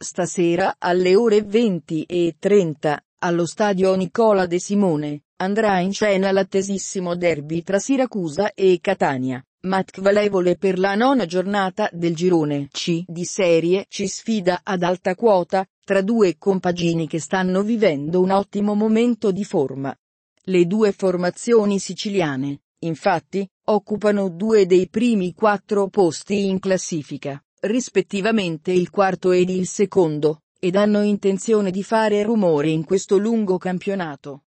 Stasera alle ore 20 e 30, allo stadio Nicola De Simone, andrà in scena l'attesissimo derby tra Siracusa e Catania. Match valevole per la nona giornata del girone C di serie ci sfida ad alta quota, tra due compagini che stanno vivendo un ottimo momento di forma. Le due formazioni siciliane, infatti, occupano due dei primi quattro posti in classifica rispettivamente il quarto ed il secondo, ed hanno intenzione di fare rumore in questo lungo campionato.